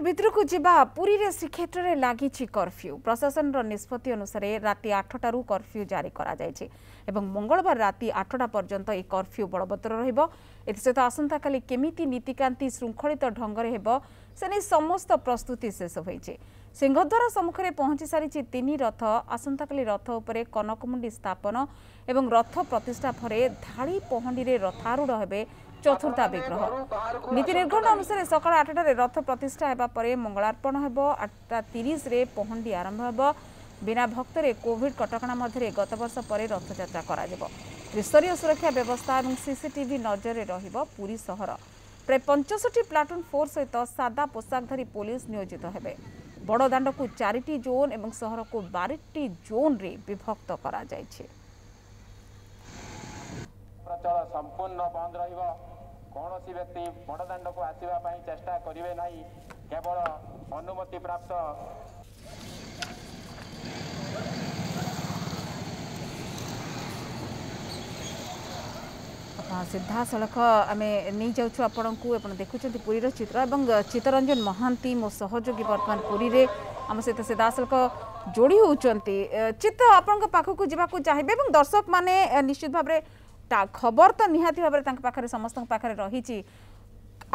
ভেতর ভিতরকু যা পুরীরে শ্রীক্ষেত্রে লাগিছে কর্ফ্যু প্রশাসনর নিষ্পতি অনুসারে রাতে আটটার কর্ফ্যু জারি করা যাই এবং মঙ্গলবার রাতে আটটা পর্যন্ত এই কর্ফ্যু বলবত্তর রহব এসহ আসন্তকালি কমিটি নীতিকান্তি শৃঙ্খলিত ঢঙ্গে হব সে সমস্ত প্রস্তুতি শেষ হয়েছে সিংহদ্বার সম্মুখে পৌঁছি সারিছে তিন রথ আসন্তকালি রথ উপরে কনকমুন্ডি স্থাপন এবং রথ প্রতিষ্ঠা পরে ধাড়ি পহণ্ডি রথারূঢ় হবে চতুর্থ নীতি নির্ঘণ্ট অনুসারে সকাল আটটার রথ প্রতিষ্ঠা হওয়া পরে মঙ্গলার্পণ হব আটটা তিরিশে পহণ্ডি আরম্ভ হব বিনা ভক্তরে কোভিড কটকা মধ্যে গত বর্ষ পরে রথযাত্রা করা যাব ত্রিস্তরীয় সুরক্ষা ব্যবস্থা এবং সিসিটিভি নজরে রহব পুরী সহর প্রায় পঞ্চষঠি প্লাটুন ফোর সহিত সাদা পোশাক ধরি পুলিশ নিয়োজিত হবে বড়দাণ্ডকু চারিটি জোন এবং সহরকু বারিটি জোন্রে বিভক্ত করা যাইছে ପ୍ରଚଳ ସମ୍ପୂର୍ଣ୍ଣ ବନ୍ଦ ରହିବ କୌଣସି ବ୍ୟକ୍ତି ବଡ଼ଦାଣ୍ଡକୁ ଆସିବା ପାଇଁ ଚେଷ୍ଟା କରିବେ ନାହିଁ କେବଳ ଅନୁମତି ପ୍ରାପ୍ତ ସିଧାସଳଖ ଆମେ ନେଇଯାଉଛୁ ଆପଣଙ୍କୁ ଆପଣ ଦେଖୁଛନ୍ତି ପୁରୀର ଚିତ୍ର ଏବଂ ଚିତ୍ତରଞ୍ଜନ ମହାନ୍ତି ମୋ ସହଯୋଗୀ ବର୍ତ୍ତମାନ ପୁରୀରେ ଆମ ସହିତ ସିଧାସଳଖ ଯୋଡ଼ି ହେଉଛନ୍ତି ଚିତ୍ର ଆପଣଙ୍କ ପାଖକୁ ଯିବାକୁ ଚାହିଁବେ ଏବଂ ଦର୍ଶକମାନେ ନିଶ୍ଚିତ ଭାବରେ তা খবর তো নিহতি ভাবে তাঁর পাখে সমস্ত পাখে রয়েছে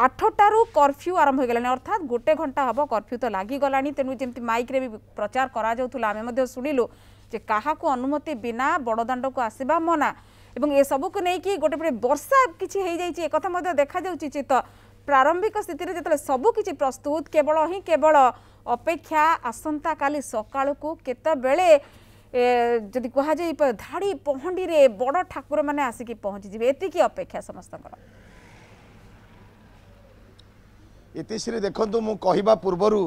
আঠটার কর্ফ্যু আরম্ভ হয়ে গেল অর্থাৎ গোটে ঘণ্টা হব কর্ফ্যু তো লাগিগলা তেমন যেমন মাইক্রে প্রচার করা যাওয়া আমি শুণিলু যে কাহাকু অনুমতি বিনা বড়দাণ্ডকু আসবা মনা এবং এসবুকু নেইকি গোটে পটে বর্ষা কিছু হয়ে যাই একথা মধ্যে দেখা যাচ্ছে চিত প্রারম্ভিক স্থিতিরে যেত সবু কিছু প্রস্তুত কেবল হি কেবল অপেক্ষা আসন্তা কালি সকালকু কেতবেলে ଯଦି କୁହାଯାଇ ଧାଡ଼ି ପହଣ୍ଡିରେ ବଡ଼ ଠାକୁରମାନେ ଆସିକି ପହଞ୍ଚିଯିବେ ଏତିକି ଅପେକ୍ଷା ସମସ୍ତଙ୍କର ଇତିଶ୍ରୀ ଦେଖନ୍ତୁ ମୁଁ କହିବା ପୂର୍ବରୁ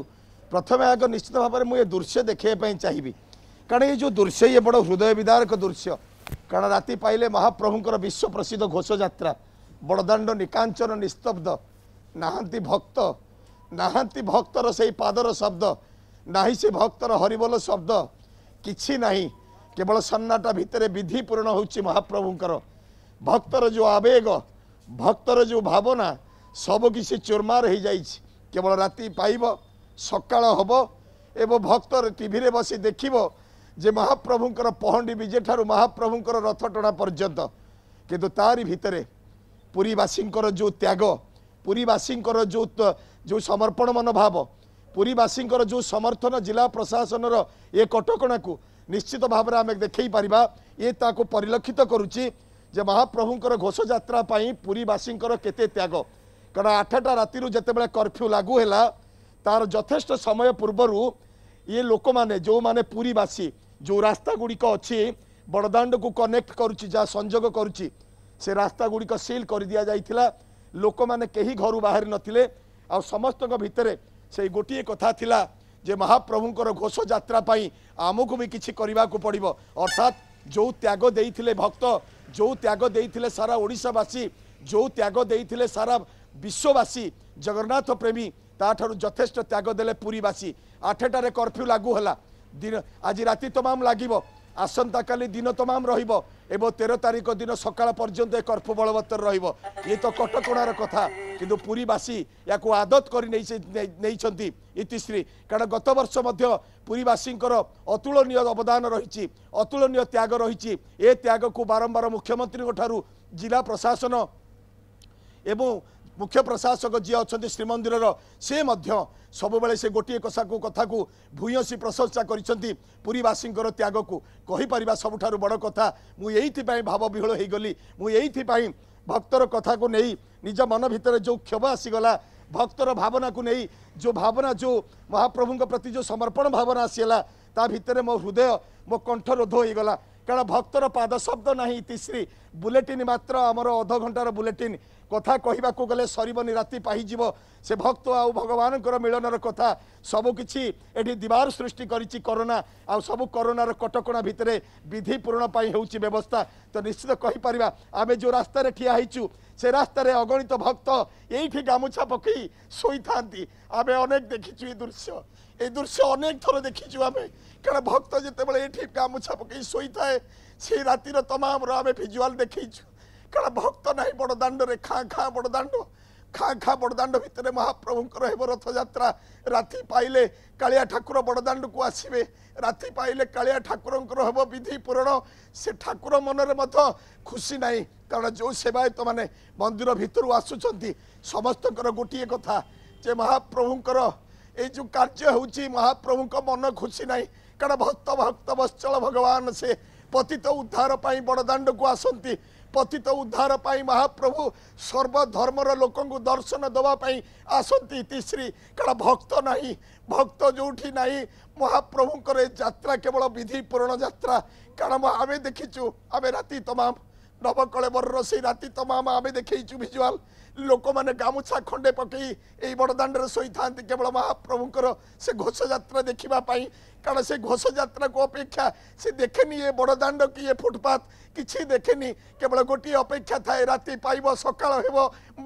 ପ୍ରଥମେ ଆଗ ନିଶ୍ଚିତ ଭାବରେ ମୁଁ ଏ ଦୃଶ୍ୟ ଦେଖାଇବା ପାଇଁ ଚାହିଁବି କାରଣ ଏ ଯେଉଁ ଦୃଶ୍ୟ ଇଏ ବଡ଼ ହୃଦୟ ବିଦାରକ ଦୃଶ୍ୟ କାରଣ ରାତି ପାଇଲେ ମହାପ୍ରଭୁଙ୍କର ବିଶ୍ୱ ପ୍ରସିଦ୍ଧ ଘୋଷଯାତ୍ରା ବଡ଼ଦାଣ୍ଡ ନିକାଞ୍ଚନ ନିସ୍ତବ୍ଧ ନାହାନ୍ତି ଭକ୍ତ ନାହାନ୍ତି ଭକ୍ତର ସେଇ ପାଦର ଶବ୍ଦ ନାହିଁ ସେ ଭକ୍ତର ହରିବୋଲ ଶବ୍ଦ କିଛି ନାହିଁ କେବଳ ସନ୍ନାଟା ଭିତରେ ବିଧି ପୂରଣ ହେଉଛି ମହାପ୍ରଭୁଙ୍କର ଭକ୍ତର ଯେଉଁ ଆବେଗ ଭକ୍ତର ଯେଉଁ ଭାବନା ସବୁକିଛି ଚୁରମାର ହୋଇଯାଇଛି କେବଳ ରାତି ପାଇବ ସକାଳ ହେବ ଏବଂ ଭକ୍ତ ଟିଭିରେ ବସି ଦେଖିବ ଯେ ମହାପ୍ରଭୁଙ୍କର ପହଣ୍ଡି ବିଜେଠାରୁ ମହାପ୍ରଭୁଙ୍କର ରଥଟଣା ପର୍ଯ୍ୟନ୍ତ କିନ୍ତୁ ତାରି ଭିତରେ ପୁରୀବାସୀଙ୍କର ଯେଉଁ ତ୍ୟାଗ ପୁରୀବାସୀଙ୍କର ଯେଉଁ ଯେଉଁ ସମର୍ପଣ ମନୋଭାବ ପୁରୀବାସୀଙ୍କର ଯେଉଁ ସମର୍ଥନ ଜିଲ୍ଲା ପ୍ରଶାସନର ଏ କଟକଣାକୁ ନିଶ୍ଚିତ ଭାବରେ ଆମେ ଦେଖାଇ ପାରିବା ଏ ତାକୁ ପରିଲକ୍ଷିତ କରୁଛି ଯେ ମହାପ୍ରଭୁଙ୍କର ଘୋଷଯାତ୍ରା ପାଇଁ ପୁରୀବାସୀଙ୍କର କେତେ ତ୍ୟାଗ କାରଣ ଆଠଟା ରାତିରୁ ଯେତେବେଳେ କର୍ଫ୍ୟୁ ଲାଗୁ ହେଲା ତାର ଯଥେଷ୍ଟ ସମୟ ପୂର୍ବରୁ ଇଏ ଲୋକମାନେ ଯେଉଁମାନେ ପୁରୀବାସୀ ଯେଉଁ ରାସ୍ତାଗୁଡ଼ିକ ଅଛି ବଡ଼ଦାଣ୍ଡକୁ କନେକ୍ଟ କରୁଛି ଯାହା ସଂଯୋଗ କରୁଛି ସେ ରାସ୍ତାଗୁଡ଼ିକ ସିଲ୍ କରିଦିଆଯାଇଥିଲା ଲୋକମାନେ କେହି ଘରୁ ବାହାରି ନଥିଲେ ଆଉ ସମସ୍ତଙ୍କ ଭିତରେ ସେଇ ଗୋଟିଏ କଥା ଥିଲା ଯେ ମହାପ୍ରଭୁଙ୍କର ଘୋଷଯାତ୍ରା ପାଇଁ ଆମକୁ ବି କିଛି କରିବାକୁ ପଡ଼ିବ ଅର୍ଥାତ୍ ଯେଉଁ ତ୍ୟାଗ ଦେଇଥିଲେ ଭକ୍ତ ଯେଉଁ ତ୍ୟାଗ ଦେଇଥିଲେ ସାରା ଓଡ଼ିଶାବାସୀ ଯେଉଁ ତ୍ୟାଗ ଦେଇଥିଲେ ସାରା ବିଶ୍ୱବାସୀ ଜଗନ୍ନାଥ ପ୍ରେମୀ ତାଠାରୁ ଯଥେଷ୍ଟ ତ୍ୟାଗ ଦେଲେ ପୁରୀବାସୀ ଆଠଟାରେ କର୍ଫ୍ୟୁ ଲାଗୁ ହେଲା ଦିନ ଆଜି ରାତି ତମାମ ଲାଗିବ ଆସନ୍ତାକାଲି ଦିନ ତମାମ ରହିବ ଏବଂ ତେର ତାରିଖ ଦିନ ସକାଳ ପର୍ଯ୍ୟନ୍ତ ଏ କର୍ଫ୍ୟୁ ବଳବତ୍ତର ରହିବ ଇଏ ତ କଟକଣାର କଥା କିନ୍ତୁ ପୁରୀବାସୀ ୟାକୁ ଆଦତ କରି ନେଇଛନ୍ତି ଇତିଶ୍ରୀ କାରଣ ଗତ ବର୍ଷ ମଧ୍ୟ ପୁରୀବାସୀଙ୍କର ଅତୁଳନୀୟ ଅବଦାନ ରହିଛି ଅତୁଳନୀୟ ତ୍ୟାଗ ରହିଛି ଏ ତ୍ୟାଗକୁ ବାରମ୍ବାର ମୁଖ୍ୟମନ୍ତ୍ରୀଙ୍କ ଠାରୁ ଜିଲ୍ଲା ପ୍ରଶାସନ ଏବଂ ମୁଖ୍ୟ ପ୍ରଶାସକ ଯିଏ ଅଛନ୍ତି ଶ୍ରୀମନ୍ଦିରର ସେ ମଧ୍ୟ ସବୁବେଳେ ସେ ଗୋଟିଏ କଥାକୁ କଥାକୁ ଭୂୟସୀ ପ୍ରଶଂସା କରିଛନ୍ତି ପୁରୀବାସୀଙ୍କର ତ୍ୟାଗକୁ କହିପାରିବା ସବୁଠାରୁ ବଡ଼ କଥା ମୁଁ ଏଇଥିପାଇଁ ଭାବବିହୁଳ ହୋଇଗଲି ମୁଁ ଏଇଥିପାଇଁ ଭକ୍ତର କଥାକୁ ନେଇ ନିଜ ମନ ଭିତରେ ଯେଉଁ କ୍ଷୋଭ ଆସିଗଲା ଭକ୍ତର ଭାବନାକୁ ନେଇ ଯେଉଁ ଭାବନା ଯେଉଁ ମହାପ୍ରଭୁଙ୍କ ପ୍ରତି ଯେଉଁ ସମର୍ପଣ ଭାବନା ଆସିଗଲା ତା ଭିତରେ ମୋ ହୃଦୟ ମୋ କଣ୍ଠରୋଧ ହୋଇଗଲା କାରଣ ଭକ୍ତର ପାଦ ଶବ୍ଦ ନାହିଁ ଇତିଶ୍ରୀ ବୁଲେଟିନ୍ ମାତ୍ର ଆମର ଅଧଘଣ୍ଟାର ବୁଲେଟିନ୍ কথা କହିବାକୁ ଗଲେ ସରିବନି ରାତି ପାହିଯିବ ସେ ଭକ୍ତ ଆଉ ଭଗବାନଙ୍କର ମିଳନର କଥା ସବୁକିଛି ଏଠି ଦିବାର ସୃଷ୍ଟି କରିଛି କରୋନା ଆଉ ସବୁ କରୋନାର କଟକଣା ଭିତରେ ବିଧି ପୂରଣ ପାଇଁ ହେଉଛି ବ୍ୟବସ୍ଥା ତ ନିଶ୍ଚିତ କହିପାରିବା ଆମେ ଯେଉଁ ରାସ୍ତାରେ ଠିଆ ହେଇଛୁ ସେ ରାସ୍ତାରେ ଅଗଣିତ ଭକ୍ତ ଏଇଠି ଗାମୁଛା ପକେଇ ଶୋଇଥାନ୍ତି ଆମେ ଅନେକ ଦେଖିଛୁ ଏ ଦୃଶ୍ୟ ଏ ଦୃଶ୍ୟ ଅନେକ ଥର ଦେଖିଛୁ ଆମେ କାରଣ ଭକ୍ତ ଯେତେବେଳେ ଏଇଠି ଗାମୁଛା ପକେଇ ଶୋଇଥାଏ ସେଇ ରାତିର ତମାମର ଆମେ ଭିଜୁଆଲ୍ ଦେଖେଇଛୁ କାରଣ ଭକ୍ତ ନାହିଁ ବଡ଼ ଦାଣ୍ଡରେ ଖାଁ ଖାଁ ବଡ଼ ଦାଣ୍ଡ ଖାଁ ଖାଁ ବଡ଼ଦାଣ୍ଡ ଭିତରେ ମହାପ୍ରଭୁଙ୍କର ହେବ ରଥଯାତ୍ରା ରାତି ପାଇଲେ କାଳିଆ ଠାକୁର ବଡ଼ଦାଣ୍ଡକୁ ଆସିବେ ରାତି ପାଇଲେ କାଳିଆ ଠାକୁରଙ୍କର ହେବ ବିଧି ପୂରଣ ସେ ଠାକୁର ମନରେ ମଧ୍ୟ ଖୁସି ନାହିଁ କାରଣ ଯେଉଁ ସେବାୟତମାନେ ମନ୍ଦିର ଭିତରୁ ଆସୁଛନ୍ତି ସମସ୍ତଙ୍କର ଗୋଟିଏ କଥା ଯେ ମହାପ୍ରଭୁଙ୍କର ଏଇ ଯେଉଁ କାର୍ଯ୍ୟ ହେଉଛି ମହାପ୍ରଭୁଙ୍କ ମନ ଖୁସି ନାହିଁ କାରଣ ଭକ୍ତ ଭକ୍ତ ବତ୍ସଳ ଭଗବାନ ସେ ପତିତ ଉଦ୍ଧାର ପାଇଁ ବଡ଼ଦାଣ୍ଡକୁ ଆସନ୍ତି পতিত উদ্ধার পাই মহাপ্রভু সর্বধর্মর লোকଙ୍କୁ দর্শন দেওয়া পাই আসন্তি ইতিশ্রী কারণ ভক্ত নাই ভক্ত যেটি নাই মহাপ্রভুঙ্কর যাত্রা কেবল বিধি পূরণ যাত্রা কারণ আমি দেখিছু আমি রাতি তমাম ନବକଳେବରର ସେଇ ରାତି ତମାମ ଆମେ ଦେଖେଇଛୁ ଭିଜୁଆଲ ଲୋକମାନେ ଗାମୁଛା ଖଣ୍ଡେ ପକେଇ ଏଇ ବଡ଼ଦାଣ୍ଡରେ ଶୋଇଥାନ୍ତି କେବଳ ମହାପ୍ରଭୁଙ୍କର ସେ ଘୋଷଯାତ୍ରା ଦେଖିବା ପାଇଁ କାରଣ ସେ ଘୋଷଯାତ୍ରାକୁ ଅପେକ୍ଷା ସେ ଦେଖେନି ଏ ବଡ଼ଦାଣ୍ଡ କି ଏ ଫୁଟପାଥ କିଛି ଦେଖେନି କେବଳ ଗୋଟିଏ ଅପେକ୍ଷା ଥାଏ ରାତି ପାଇବ ସକାଳ ହେବ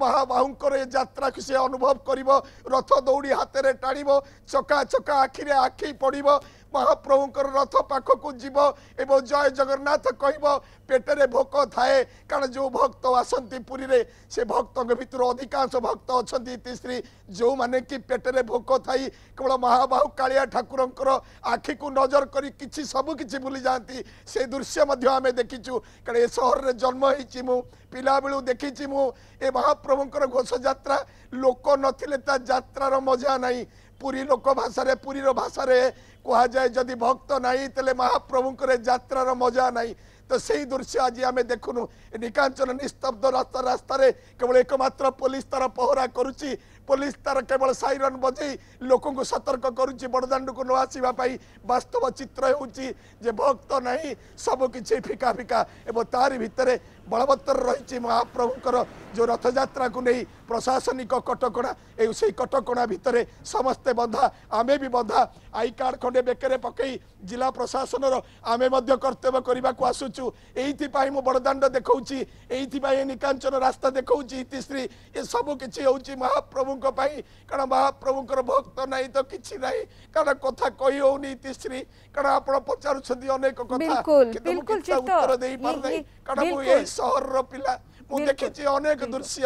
ମହାବାହୁଙ୍କର ଏ ଯାତ୍ରାକୁ ସେ ଅନୁଭବ କରିବ ରଥ ଦୌଡ଼ି ହାତରେ ଟାଣିବ ଚକା ଚକା ଆଖିରେ ଆଖି ପଡ଼ିବ ମହାପ୍ରଭୁଙ୍କର ରଥ ପାଖକୁ ଯିବ ଏବଂ ଜୟ ଜଗନ୍ନାଥ କହିବ ପେଟରେ ଭୋକ ଥାଏ କାରଣ ଯେଉଁ ଭକ୍ତ ଆସନ୍ତି ପୁରୀରେ ସେ ଭକ୍ତଙ୍କ ଭିତରୁ ଅଧିକାଂଶ ଭକ୍ତ ଅଛନ୍ତି ଇତିଶ୍ରୀ ଯେଉଁମାନେ କି ପେଟରେ ଭୋକ ଥାଇ କେବଳ ମହାବାହୁ କାଳିଆ ଠାକୁରଙ୍କର ଆଖିକୁ ନଜର କରି କିଛି ସବୁ କିଛି ଭୁଲି ଯାଆନ୍ତି ସେ ଦୃଶ୍ୟ ମଧ୍ୟ ଆମେ ଦେଖିଛୁ କାରଣ ଏ ସହରରେ ଜନ୍ମ ହେଇଛି ମୁଁ ପିଲାବେଳୁ ଦେଖିଛି ମୁଁ ଏ ମହାପ୍ରଭୁଙ୍କର ଘୋଷଯାତ୍ରା ଲୋକ ନଥିଲେ ତା ଯାତ୍ରାର ମଜା ନାହିଁ ପୁରୀ ଲୋକ ଭାଷାରେ ପୁରୀର ଭାଷାରେ କୁହାଯାଏ ଯଦି ଭକ୍ତ ନାହିଁ ତାହେଲେ ମହାପ୍ରଭୁଙ୍କର ଯାତ୍ରାର ମଜା ନାହିଁ ତ ସେଇ ଦୃଶ୍ୟ ଆଜି ଆମେ ଦେଖୁନୁ ନିକାଞ୍ଚନ ନିସ୍ତବ୍ଧ ରାସ୍ତା ରାସ୍ତାରେ କେବଳ ଏକମାତ୍ର ପୋଲିସ ତାର ପହରା କରୁଛି ପୋଲିସ ତାର କେବଳ ସାଇରନ୍ ବଜେଇ ଲୋକଙ୍କୁ ସତର୍କ କରୁଛି ବଡ଼ଦାଣ୍ଡକୁ ନ ଆସିବା ପାଇଁ ବାସ୍ତବ ଚିତ୍ର ହେଉଛି ଯେ ଭକ୍ତ ନାହିଁ ସବୁକିଛି ଫିକା ଫିକା ଏବଂ ତାରି ଭିତରେ ବଳବତ୍ତର ରହିଛି ମହାପ୍ରଭୁଙ୍କର ଯେଉଁ ରଥଯାତ୍ରାକୁ ନେଇ ପ୍ରଶାସନିକ କଟକଣା ଏଇ ସେଇ କଟକଣା ଭିତରେ ସମସ୍ତେ ବନ୍ଧା ଆମେ ବି ବନ୍ଧା ଆଇ କାର୍ଡ଼ ଖଣ୍ଡେ ବେକରେ ପକାଇ ଜିଲ୍ଲା ପ୍ରଶାସନର ଆମେ ମଧ୍ୟ କର୍ତ୍ତବ୍ୟ କରିବାକୁ ଆସୁଛୁ ଏଇଥିପାଇଁ ମୁଁ ବଡ଼ଦାଣ୍ଡ ଦେଖାଉଛି ଏଇଥିପାଇଁ ନିକାଞ୍ଚନ ରାସ୍ତା ଦେଖାଉଛି ଇତିଶ୍ରୀ ଏସବୁ କିଛି ହେଉଛି ମହାପ୍ରଭୁଙ୍କ ପାଇଁ କାରଣ ମହାପ୍ରଭୁଙ୍କର ଭକ୍ତ ନାହିଁ ତ କିଛି ନାହିଁ କାରଣ କଥା କହି ହେଉନି ଇତିଶ୍ରୀ କାରଣ ଆପଣ ପଚାରୁଛନ୍ତି ଅନେକ କଥା ଉତ୍ତର ଦେଇପାରୁ କାରଣ ମୁଁ ସହରର ପିଲା ମୁଁ ଦେଖିଛି ଅନେକ ଦୃଶ୍ୟ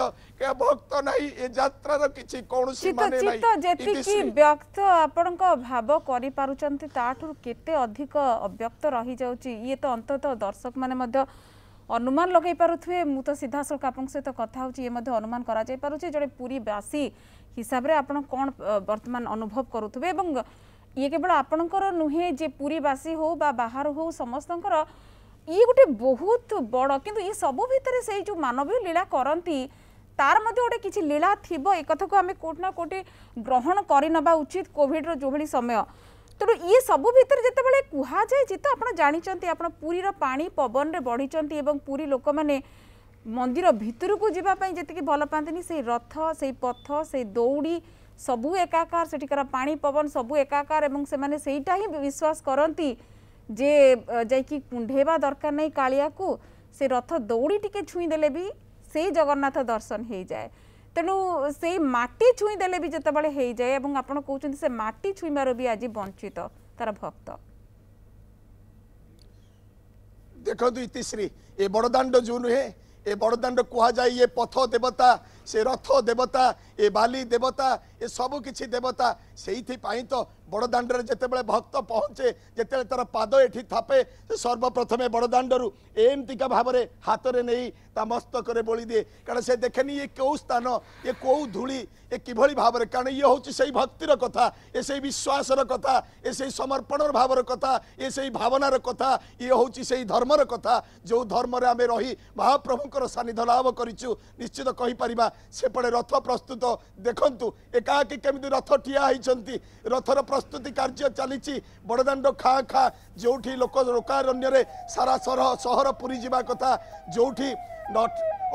ଭକ୍ତ ନାହିଁ ଏ ଯାତ୍ରାର କିଛି କୌଣସି ମାନେ ନାହିଁ ଯେତିକି ବ୍ୟକ୍ତ ଆପଣଙ୍କ ଭାବ କରିପାରୁଛନ୍ତି ତାଠାରୁ କେତେ ଅଧିକ ଅବ୍ୟକ୍ତ ରହିଯାଉଛି ଇଏ ତ ଅନ୍ତତଃ ଦର୍ଶକମାନେ ମଧ୍ୟ ଅନୁମାନ ଲଗାଇ ପାରୁଥିବେ ମୁଁ ତ ସିଧାସଳଖ ଆପଣଙ୍କ ସହିତ କଥା ହେଉଛି ଇଏ ମଧ୍ୟ ଅନୁମାନ କରାଯାଇ ପାରୁଛି ଜଣେ ପୁରୀବାସୀ ହିସାବରେ ଆପଣ କ'ଣ ବର୍ତ୍ତମାନ ଅନୁଭବ କରୁଥିବେ ଏବଂ ଇଏ କେବଳ ଆପଣଙ୍କର ନୁହେଁ ଯେ ପୁରୀବାସୀ ହେଉ ବା ବାହାରୁ ହେଉ ସମସ୍ତଙ୍କର ଇ ଗୋଟେ ବହୁତ ବଡ଼ କିନ୍ତୁ ଏ ସବୁ ଭିତରେ ସେଇ ଯେଉଁ ମାନବୀୟ ଲୀଳା କରନ୍ତି ତାର ମଧ୍ୟ ଗୋଟେ କିଛି ଲୀଳା ଥିବ ଏ କଥାକୁ ଆମେ କେଉଁଠି ନା କେଉଁଠି ଗ୍ରହଣ କରିନେବା ଉଚିତ କୋଭିଡ଼ର ଯେଉଁଭଳି ସମୟ ତେଣୁ ଇଏ ସବୁ ଭିତରେ ଯେତେବେଳେ କୁହାଯାଏ ଯେ ତ ଆପଣ ଜାଣିଛନ୍ତି ଆପଣ ପୁରୀର ପାଣି ପବନରେ ବଢ଼ିଛନ୍ତି ଏବଂ ପୁରୀ ଲୋକମାନେ ମନ୍ଦିର ଭିତରକୁ ଯିବା ପାଇଁ ଯେତିକି ଭଲ ପାଆନ୍ତିନି ସେଇ ରଥ ସେଇ ପଥ ସେଇ ଦୌଡ଼ି ସବୁ ଏକାକାର ସେଠିକାର ପାଣି ପବନ ସବୁ ଏକାକାର ଏବଂ ସେମାନେ ସେଇଟା ହିଁ ବିଶ୍ୱାସ କରନ୍ତି ଯେ ଯାଇକି କୁଣ୍ଢେଇବା ଦରକାର ନାହିଁ କାଳିଆକୁ ସେ ରଥ ଦୌଡ଼ି ଟିକେ ଛୁଇଁଦେଲେ ବି ସେଇ ଜଗନ୍ନାଥ ଦର୍ଶନ ହେଇଯାଏ ତେଣୁ ସେଇ ମାଟି ଛୁଇଁଦେଲେ ବି ଯେତେବେଳେ ହେଇଯାଏ ଏବଂ ଆପଣ କହୁଛନ୍ତି ସେ ମାଟି ଛୁଇଁବାରୁ ବି ଆଜି ବଞ୍ଚିତ ତାର ଭକ୍ତ ଦେଖନ୍ତୁ ଇତିଶ୍ରୀ ଏ ବଡ଼ଦାଣ୍ଡ ଯେଉଁ ନୁହେଁ ଏ ବଡ଼ଦାଣ୍ଡ କୁହାଯାଏ ଇଏ ପଥ ଦେବତା ସେ ରଥ ଦେବତା ଏ ବାଲି ଦେବତା ଏ ସବୁ କିଛି ଦେବତା সেইপাই তো বড়দাণ্ডরে যেতবে ভক্ত পৌঁছে যেত তার পাদ এটি থাপে সে সর্বপ্রথমে বড়দাণ্ডর এমতিকা ভাবে হাতরে নেই তা মস্তকরে বলি দিয়ে কারণ সে দেখেনি ইয়ে কেউ স্থান এ কেউ ধূলি এ কিভাবে ভাবে কারণ ইয়ে হচ্ছে সেই ভক্তির কথা এ সেই বিশ্বাসর কথা এ সেই সমর্পণর ভাবর কথা এ সেই ভাবনার কথা ইয়ে হচ্ছে সেই ধর্মর কথা যে ধর্মরে আমি রহি মহাপ্রভুঙ্কর সান্নিধ্য লাভ করছু নিশ্চিত কহিপারিবা সেপটে রথ প্রস্তুত দেখুন একাকি কেমিতি রথ ঠিয়া হয়েছে ଅଛନ୍ତି ରଥର ପ୍ରସ୍ତୁତି କାର୍ଯ୍ୟ ଚାଲିଛି ବଡ଼ଦାଣ୍ଡ ଖାଁ ଖାଁ ଯେଉଁଠି ଲୋକ ଲୋକାରଣ୍ୟରେ ସାରା ସହର ସହର ପୁରୀ ଯିବା କଥା ଯେଉଁଠି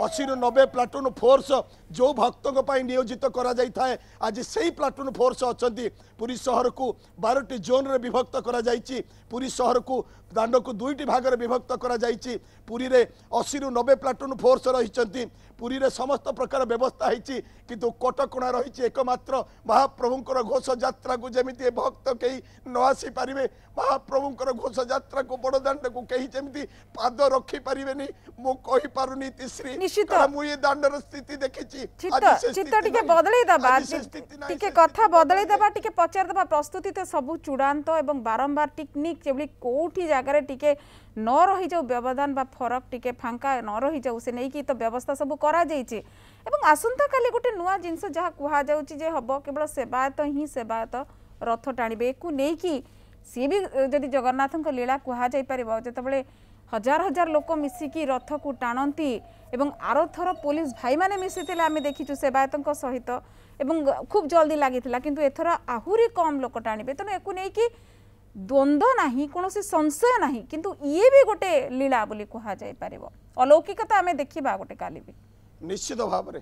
ଅଶୀରୁ ନବେ ପ୍ଲାଟୁନ୍ ଫୋର୍ସ ଯେଉଁ ଭକ୍ତଙ୍କ ପାଇଁ ନିୟୋଜିତ କରାଯାଇଥାଏ ଆଜି ସେହି ପ୍ଲାଟୁନ୍ ଫୋର୍ସ ଅଛନ୍ତି ପୁରୀ ସହରକୁ ବାରଟି ଜୋନ୍ରେ ବିଭକ୍ତ କରାଯାଇଛି ପୁରୀ ସହରକୁ ଦାଣ୍ଡକୁ ଦୁଇଟି ଭାଗରେ ବିଭକ୍ତ କରାଯାଇଛି ପୁରୀରେ ଅଶୀରୁ ନବେ ପ୍ଲାଟୁନ୍ ଫୋର୍ସ ରହିଛନ୍ତି ପୁରୀରେ ସମସ୍ତ ପ୍ରକାର ବ୍ୟବସ୍ଥା ହୋଇଛି କିନ୍ତୁ କଟକଣା ରହିଛି ଏକମାତ୍ର ମହାପ୍ରଭୁଙ୍କର ଘୋଷଯାତ୍ରାକୁ ଯେମିତି ଭକ୍ତ କେହି ନ ଆସିପାରିବେ ମହାପ୍ରଭୁଙ୍କର ଘୋଷଯାତ୍ରାକୁ ବଡ଼ଦାଣ୍ଡକୁ କେହି ଯେମିତି ପାଦ ରଖିପାରିବେନି ମୁଁ କହିପାରୁନି ତିଶ୍ରୀ নিশ্চিত স্থিতি দেখিছি চিত্র টিকে বদলাই দেবা টিকে কথা বদলাই দেবা টিকে পচার দেবা প্রস্তুতি তো সব চূড়ান্ত এবং বারম্বার টিকনিক যেভাবে কোটি জায়গায় টিকে ন রহি যাও ব্যবধান বা ফরক টিকে ফাঙ্কা ন রহি যাও সে নেই তো ব্যবস্থা সব করা যাইছে এবং আসন্তা কালি গোটে নূয়া জিনিস যা যাচ্ছে যে হব কেবল সেবায়ত হি সেবায়ত রথ টাণবে একু নেইকি সি বি যদি জগন্নাথ লীলা যাই পার যেতবে হাজার হাজার লোক মিশিকি রথকু টাণতি এবং আরও থর পুলিশ ভাই মানে মিশিলে আমি দেখিছু সেবায়ত সহিত এবং খুব জলদি লাগিলা কিন্তু এথর আহুরি কম লোক টাণবে তেণু একু নেই দ্বন্দ্ব না কোণী সংশয় না কিন্তু ইয়ে বি গোটে লীলা বলে কুহযাই পার অলৌকিকতা আমি দেখিবা গোটে কালি বি নিশ্চিত ভাবে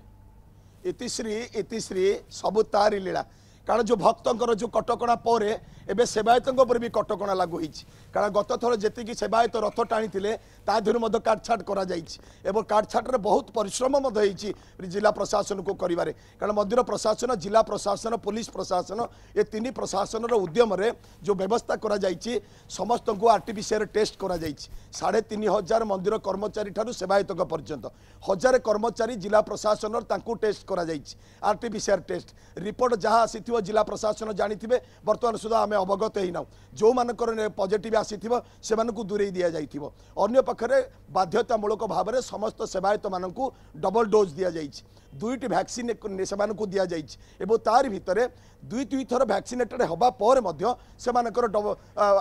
ইতিশ্রী ইতিশ্রী সবু তারি লীলা କାରଣ ଯେଉଁ ଭକ୍ତଙ୍କର ଯେଉଁ କଟକଣା ପରେ ଏବେ ସେବାୟତଙ୍କ ଉପରେ ବି କଟକଣା ଲାଗୁ ହୋଇଛି କାରଣ ଗତଥର ଯେତିକି ସେବାୟତ ରଥ ଟାଣିଥିଲେ ତା ଦେହରୁ ମଧ୍ୟ କାଟଛାଟ କରାଯାଇଛି ଏବଂ କାଟଛାଟରେ ବହୁତ ପରିଶ୍ରମ ମଧ୍ୟ ହୋଇଛି ଜିଲ୍ଲା ପ୍ରଶାସନକୁ କରିବାରେ କାରଣ ମନ୍ଦିର ପ୍ରଶାସନ ଜିଲ୍ଲା ପ୍ରଶାସନ ପୋଲିସ ପ୍ରଶାସନ ଏ ତିନି ପ୍ରଶାସନର ଉଦ୍ୟମରେ ଯେଉଁ ବ୍ୟବସ୍ଥା କରାଯାଇଛି ସମସ୍ତଙ୍କୁ ଆର୍ଟିପିସିଆର ଟେଷ୍ଟ କରାଯାଇଛି ସାଢ଼େ ତିନି ହଜାର ମନ୍ଦିର କର୍ମଚାରୀଠାରୁ ସେବାୟତଙ୍କ ପର୍ଯ୍ୟନ୍ତ ହଜାରେ କର୍ମଚାରୀ ଜିଲ୍ଲା ପ୍ରଶାସନର ତାଙ୍କୁ ଟେଷ୍ଟ କରାଯାଇଛି ଆର୍ଟିପିସିଆର ଟେଷ୍ଟ ରିପୋର୍ଟ ଯାହା ଆସିଥିବ ଆସିଥିବ ଜିଲ୍ଲା ପ୍ରଶାସନ ଜାଣିଥିବେ ବର୍ତ୍ତମାନ ସୁଦ୍ଧା ଆମେ ଅବଗତ ହେଇନାହୁଁ ଯେଉଁମାନଙ୍କର ପଜିଟିଭ୍ ଆସିଥିବ ସେମାନଙ୍କୁ ଦୂରେଇ ଦିଆଯାଇଥିବ ଅନ୍ୟପକ୍ଷରେ ବାଧ୍ୟତାମୂଳକ ଭାବରେ ସମସ୍ତ ସେବାୟତମାନଙ୍କୁ ଡବଲ୍ ଡୋଜ୍ ଦିଆଯାଇଛି ଦୁଇଟି ଭ୍ୟାକ୍ସିନ୍ ସେମାନଙ୍କୁ ଦିଆଯାଇଛି ଏବଂ ତାରି ଭିତରେ ଦୁଇ ଦୁଇ ଥର ଭ୍ୟାକ୍ସିନେଟେଡ୍ ହେବା ପରେ ମଧ୍ୟ ସେମାନଙ୍କର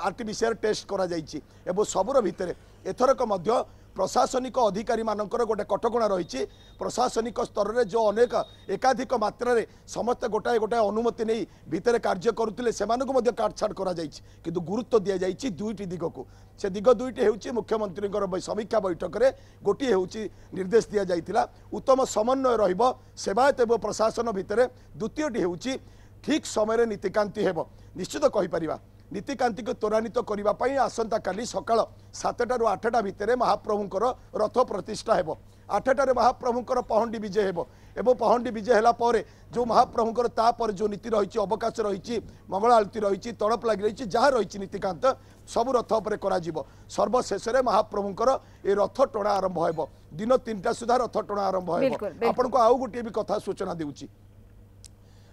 ଆର୍ ଟି ଟେଷ୍ଟ କରାଯାଇଛି ଏବଂ ସବୁର ଭିତରେ ଏଥରକ ମଧ୍ୟ ପ୍ରଶାସନିକ ଅଧିକାରୀମାନଙ୍କର ଗୋଟେ କଟକଣା ରହିଛି ପ୍ରଶାସନିକ ସ୍ତରରେ ଯେଉଁ ଅନେକ ଏକାଧିକ ମାତ୍ରାରେ ସମସ୍ତେ ଗୋଟାଏ ଗୋଟାଏ ଅନୁମତି ନେଇ ଭିତରେ କାର୍ଯ୍ୟ କରୁଥିଲେ ସେମାନଙ୍କୁ ମଧ୍ୟ କାଟଛାଟ କରାଯାଇଛି କିନ୍ତୁ ଗୁରୁତ୍ୱ ଦିଆଯାଇଛି ଦୁଇଟି ଦିଗକୁ ସେ ଦିଗ ଦୁଇଟି ହେଉଛି ମୁଖ୍ୟମନ୍ତ୍ରୀଙ୍କର ସମୀକ୍ଷା ବୈଠକରେ ଗୋଟିଏ ହେଉଛି ନିର୍ଦ୍ଦେଶ ଦିଆଯାଇଥିଲା ଉତ୍ତମ ସମନ୍ୱୟ ରହିବ ସେବାୟତ ଏବଂ ପ୍ରଶାସନ ଭିତରେ ଦ୍ୱିତୀୟଟି ହେଉଛି ଠିକ୍ ସମୟରେ ନୀତିକାନ୍ତି ହେବ ନିଶ୍ଚିତ କହିପାରିବା ନୀତିକାନ୍ତିକୁ ତ୍ୱରାନ୍ୱିତ କରିବା ପାଇଁ ଆସନ୍ତାକାଲି ସକାଳ ସାତଟାରୁ ଆଠଟା ଭିତରେ ମହାପ୍ରଭୁଙ୍କର ରଥ ପ୍ରତିଷ୍ଠା ହେବ ଆଠଟାରେ ମହାପ୍ରଭୁଙ୍କର ପହଣ୍ଡି ବିଜେ ହେବ ଏବଂ ପହଣ୍ଡି ବିଜେ ହେଲା ପରେ ଯେଉଁ ମହାପ୍ରଭୁଙ୍କର ତାପରେ ଯେଉଁ ନୀତି ରହିଛି ଅବକାଶ ରହିଛି ମଙ୍ଗଳ ଆଳତି ରହିଛି ତଡ଼ପ ଲାଗି ରହିଛି ଯାହା ରହିଛି ନୀତିକାନ୍ତ ସବୁ ରଥ ଉପରେ କରାଯିବ ସର୍ବଶେଷରେ ମହାପ୍ରଭୁଙ୍କର ଏ ରଥ ଟଣା ଆରମ୍ଭ ହେବ ଦିନ ତିନିଟା ସୁଦ୍ଧା ରଥ ଟଣା ଆରମ୍ଭ ହେବ ଆପଣଙ୍କୁ ଆଉ ଗୋଟିଏ ବି କଥା ସୂଚନା ଦେଉଛି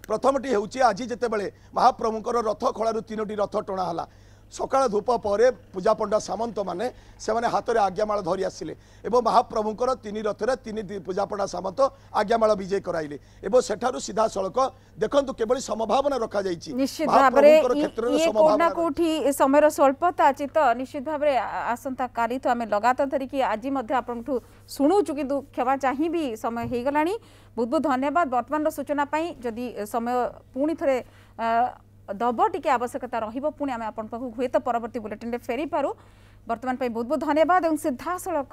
प्रथमटी होऊची आज जतबेळ महाप्रभूं रथ खळारोटी रथ हला। ସକାଳ ଧୂପ ପରେ ପୂଜାପଣ୍ଡା ସାମନ୍ତମାନେ ସେମାନେ ହାତରେ ଆଜ୍ଞାମାଳ ଧରି ଆସିଲେ ଏବଂ ମହାପ୍ରଭୁଙ୍କର ତିନି ରଥରେ ତିନି ପୂଜାପଣ୍ଡା ସାମନ୍ତ ଆଜ୍ଞାମାଳ ବିଜେ କରାଇଲେ ଏବଂ ସେଠାରୁ ସିଧାସଳଖ ଦେଖନ୍ତୁ କିଭଳି ସମଭାବନା ରଖାଯାଇଛି କୋଉଠି ସମୟର ସ୍ୱଳ୍ପତା ଅଛି ତ ନିଶ୍ଚିତ ଭାବରେ ଆସନ୍ତାକାଲିଠୁ ଆମେ ଲଗାତାର ଧରିକି ଆଜି ମଧ୍ୟ ଆପଣଙ୍କଠୁ ଶୁଣୁଛୁ କିନ୍ତୁ କ୍ଷମା ଚାହିଁବି ସମୟ ହେଇଗଲାଣି ବହୁତ ବହୁତ ଧନ୍ୟବାଦ ବର୍ତ୍ତମାନର ସୂଚନା ପାଇଁ ଯଦି ସମୟ ପୁଣି ଥରେ দেব টিকি আবশ্যকতা রহব পুঁ আমি আপনার পাখু হুয়েত পরবর্তী বুলেটিনে ফেরি পারু বর্তমান বহুত বহুত ধন্যবাদ এবং সিধাসলখ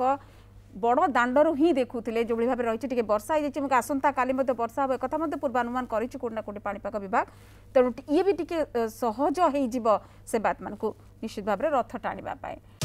বড় দাণ্ডর হি দেখুলে যেভাবে ভাবে রয়েছে টিকি বর্ষা হয়েছে এবং আসন্তা কালি মধ্যে বর্ষা হব একথা মধ্যে পূর্বানুমান করেছি কোটি না কোটি পাপাগ বিভাগ তেমন ইয়ে বি টিকি সহজ হয়ে যাব সে বাত মানুষ নিশ্চিত ভাবে রথ টাণিবা পায়